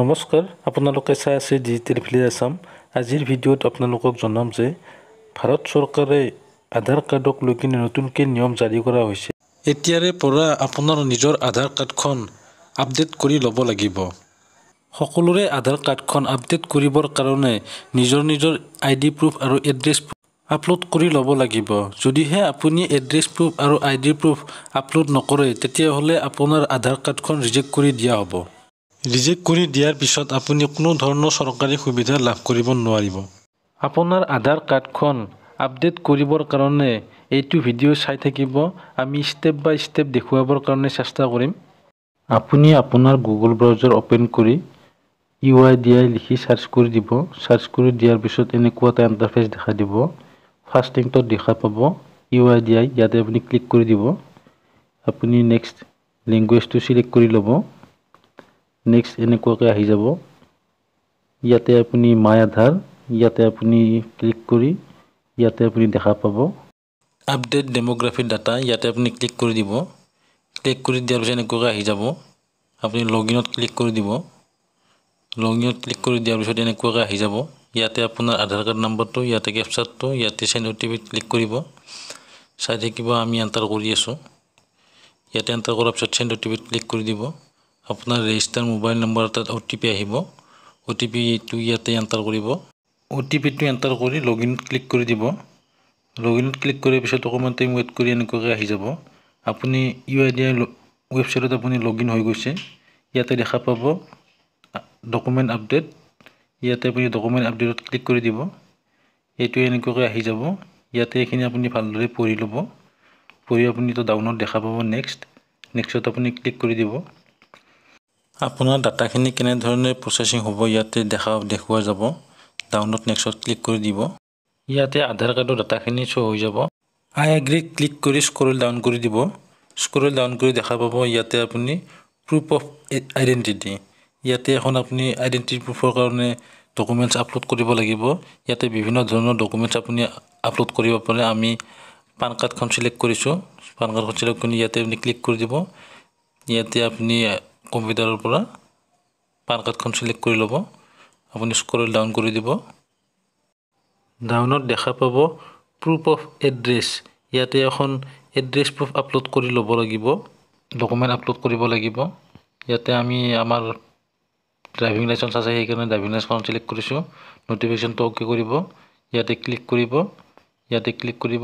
নমস্কাৰ আপোনালোকে চাই আছে ডিজিটেল ভিলেজ আছাম আজিৰ ভিডিঅ'ত আপোনালোকক জনাম যে ভাৰত চৰকাৰে আধাৰ কাৰ্ডক লৈ কিনে নতুনকৈ নিয়ম জাৰি কৰা হৈছে এতিয়াৰে পৰা আপোনাৰ নিজৰ আধাৰ কাৰ্ডখন আপডেট কৰি ল'ব লাগিব সকলোৰে আধাৰ কাৰ্ডখন আপডেট কৰিবৰ কাৰণে নিজৰ নিজৰ আই ডি প্ৰুফ আৰু এড্ৰেছ প্ৰুফ আপলোড কৰি ল'ব লাগিব যদিহে আপুনি এড্ৰেছ প্ৰুফ আৰু আই ডি প্ৰুফ আপলোড নকৰে তেতিয়াহ'লে আপোনাৰ আধাৰ কাৰ্ডখন ৰিজেক্ট কৰি দিয়া হ'ব ৰিজেক্ট কৰি দিয়াৰ পিছত আপুনি কোনো ধৰণৰ চৰকাৰী সুবিধা লাভ কৰিব নোৱাৰিব আপোনাৰ আধাৰ কাৰ্ডখন আপডেট কৰিবৰ কাৰণে এইটো ভিডিঅ' চাই থাকিব আমি ষ্টেপ বাই ষ্টেপ দেখুৱাবৰ কাৰণে চেষ্টা কৰিম আপুনি আপোনাৰ গুগল ব্ৰাউজাৰ অ'পেন কৰি ইউ আই ডি আই লিখি চাৰ্চ কৰি দিব চাৰ্চ কৰি দিয়াৰ পিছত এনেকুৱা এটা এণ্টাৰফেচ দেখা দিব ফাৰ্ষ্ট লিংকটোত দেখা পাব ইউ আই ডি আই ইয়াতে আপুনি ক্লিক কৰি দিব আপুনি নেক্সট লেংগুৱেজটো চিলেক্ট কৰি ল'ব নেক্সট এনেকুৱাকৈ আহি যাব ইয়াতে আপুনি মাই আধাৰ ইয়াতে আপুনি ক্লিক কৰি ইয়াতে আপুনি দেখা পাব আপডেট ডেম'গ্ৰাফিৰ ডাটা ইয়াতে আপুনি ক্লিক কৰি দিব ক্লিক কৰি দিয়াৰ পিছত এনেকুৱাকৈ আহি যাব আপুনি লগ ইনত ক্লিক কৰি দিব লগ ইনত ক্লিক কৰি দিয়াৰ পিছত এনেকুৱাকৈ আহি যাব ইয়াতে আপোনাৰ আধাৰ কাৰ্ড নম্বৰটো ইয়াতে কেপচাৰটো ইয়াতে চাইন অ' টি পিত ক্লিক কৰিব চাই থাকিব আমি এণ্টাৰ কৰি আছোঁ ইয়াতে এণ্টাৰ কৰাৰ পিছত চেণ্ড অ' টি পিত ক্লিক কৰি দিব আপোনাৰ ৰেজিষ্টাৰ মোবাইল নম্বৰ এটাত অ' টি পি আহিব অ' টি পিটো ইয়াতে এণ্টাৰ কৰিব অ' টি পিটো এণ্টাৰ কৰি লগ লগইনত ক্লিক কৰি দিব লগ লগইনত ক্লিক কৰাৰ পিছত অকণমান টাইম ৱেইট কৰি এনেকুৱাকৈ আহি যাব আপুনি ইউ আই ডি আই ৱেবছাইটত আপুনি লগ ইন হৈ গৈছে ইয়াতে দেখা পাব ডকুমেণ্ট আপডেট ইয়াতে আপুনি ডকুমেণ্ট আপডেটত ক্লিক কৰি দিব এইটোৱে এনেকুৱাকৈ আহি যাব ইয়াতে এইখিনি আপুনি ভালদৰে পঢ়ি ল'ব পঢ়ি আপুনিতো ডাউনত দেখা পাব নেক্সট নেক্সটত আপুনি ক্লিক কৰি দিব আপোনাৰ ডাটাখিনি কেনেধৰণে প্ৰচেছিং হ'ব ইয়াতে দেখা দেখুওৱা যাব ডাউনলোড নেক্সট ক্লিক কৰি দিব ইয়াতে আধাৰ কাৰ্ডৰ ডাটাখিনি শ্ব' হৈ যাব আই এগ্ৰি ক্লিক কৰি স্ক্ৰল ডাউন কৰি দিব স্ক্ৰল ডাউন কৰি দেখা পাব ইয়াতে আপুনি প্ৰুফ অফ আইডেণ্টিটি ইয়াতে এখন আপুনি আইডেণ্টিটি প্ৰুফৰ কাৰণে ডকুমেণ্টছ আপলোড কৰিব লাগিব ইয়াতে বিভিন্ন ধৰণৰ ডকুমেণ্টছ আপুনি আপলোড কৰিব পাৰে আমি পান কাৰ্ডখন চিলেক্ট কৰিছোঁ পান কাৰ্ডখন চিলেক্ট কৰি ইয়াতে আপুনি ক্লিক কৰি দিব ইয়াতে আপুনি কম্পিউটাৰৰ পৰা পান কাৰ্ডখন চিলেক্ট কৰি ল'ব আপুনি স্কৰল ডাউন কৰি দিব ডাউনত দেখা পাব প্ৰুফ অফ এড্ৰেছ ইয়াতে এখন এড্ৰেছ প্ৰুফ আপলোড কৰি ল'ব লাগিব ডকুমেণ্ট আপলোড কৰিব লাগিব ইয়াতে আমি আমাৰ ড্ৰাইভিং লাইচেঞ্চ আছে সেইকাৰণে ড্ৰাইভিং লাইচেঞ্চখন চিলেক্ট কৰিছোঁ ন'টিফিকেশ্যনটো অ'কে কৰিব ইয়াতে ক্লিক কৰিব ইয়াতে ক্লিক কৰিব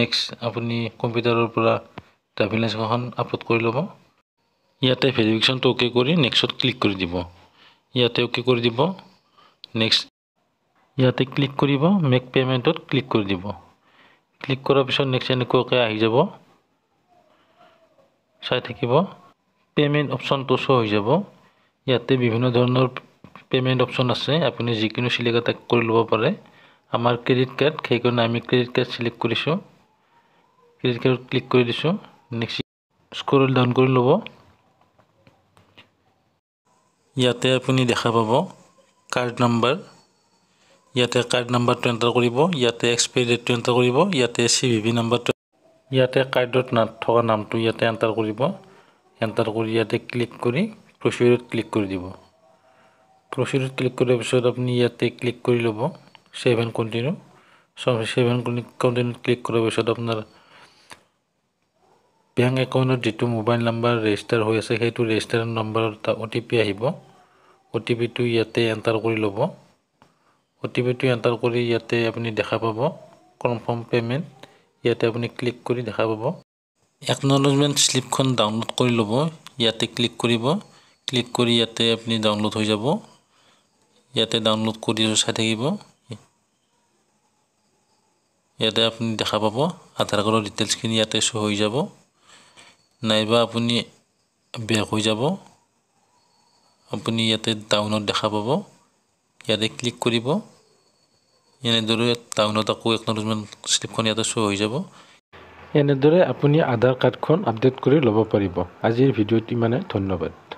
নেক্সট আপুনি কম্পিউটাৰৰ পৰা ড্ৰাইভিং লাইচেঞ্চখন আপলোড কৰি ল'ব ইয়াতে ভেৰিফিকেশ্যনটো অ'কে কৰি নেক্সট ক্লিক কৰি দিব ইয়াতে অ'কে কৰি দিব নেক্সট ইয়াতে ক্লিক কৰিব মেক পে'মেণ্টত ক্লিক কৰি দিব ক্লিক কৰাৰ পিছত নেক্সট এনেকুৱাকৈ আহি যাব চাই থাকিব পে'মেণ্ট অপশ্যনটো শ্ব' হৈ যাব ইয়াতে বিভিন্ন ধৰণৰ পে'মেণ্ট অপশ্যন আছে আপুনি যিকোনো চিলেক্ট এটা কৰি ল'ব পাৰে আমাৰ ক্ৰেডিট কাৰ্ড সেইকাৰণে আমি ক্ৰেডিট কাৰ্ড চিলেক্ট কৰিছোঁ ক্ৰেডিট কাৰ্ডত ক্লিক কৰি দিছোঁ নেক্সট স্ক্ৰল ডাউন কৰি ল'ব ইয়াতে আপুনি দেখা পাব কাৰ্ড নাম্বাৰ ইয়াতে কাৰ্ড নাম্বাৰটো এণ্টাৰ কৰিব ইয়াতে এক্সপায়াৰ ডেটটো এণ্টাৰ কৰিব ইয়াতে চি ভি ভি নাম্বাৰটো ইয়াতে কাৰ্ডত থকা নামটো ইয়াতে এণ্টাৰ কৰিব এণ্টাৰ কৰি ইয়াতে ক্লিক কৰি প্ৰচিডত ক্লিক কৰি দিব প্ৰচিডত ক্লিক কৰাৰ পিছত আপুনি ইয়াতে ক্লিক কৰি ল'ব save and continue save and কণ্টিনিউত ক্লিক কৰাৰ পিছত আপোনাৰ বেংক একাউণ্টত যিটো মোবাইল নাম্বাৰ ৰেজিষ্টাৰ হৈ আছে সেইটো ৰেজিষ্টাৰ নম্বৰত অ' টি পি আহিব অটিপিটো ইয়াতে এণ্টাৰ কৰি ল'ব অটিপিটো এণ্টাৰ কৰি ইয়াতে আপুনি দেখা পাব কনফাৰ্ম পে'মেণ্ট ইয়াতে আপুনি ক্লিক কৰি দেখা পাব একনলজমেণ্ট শ্লিপখন ডাউনলোড কৰি ল'ব ইয়াতে ক্লিক কৰিব ক্লিক কৰি ইয়াতে আপুনি ডাউনলোড হৈ যাব ইয়াতে ডাউনলোড কৰি চাই থাকিব ইয়াতে আপুনি দেখা পাব আধাৰ কাৰ্ডৰ ডিটেইলছখিনি ইয়াতে শ্ব' হৈ যাব নাইবা আপুনি বেক হৈ যাব আপুনি ইয়াতে টাউনত দেখা পাব ইয়াতে ক্লিক কৰিব এনেদৰে টাউনত আকৌ একনলেজমেণ্ট শ্লিপখন ইয়াতে শ্ব' হৈ যাব এনেদৰে আপুনি আধাৰ কাৰ্ডখন আপডেট কৰি ল'ব পাৰিব আজিৰ ভিডিঅ'টো ইমানে ধন্যবাদ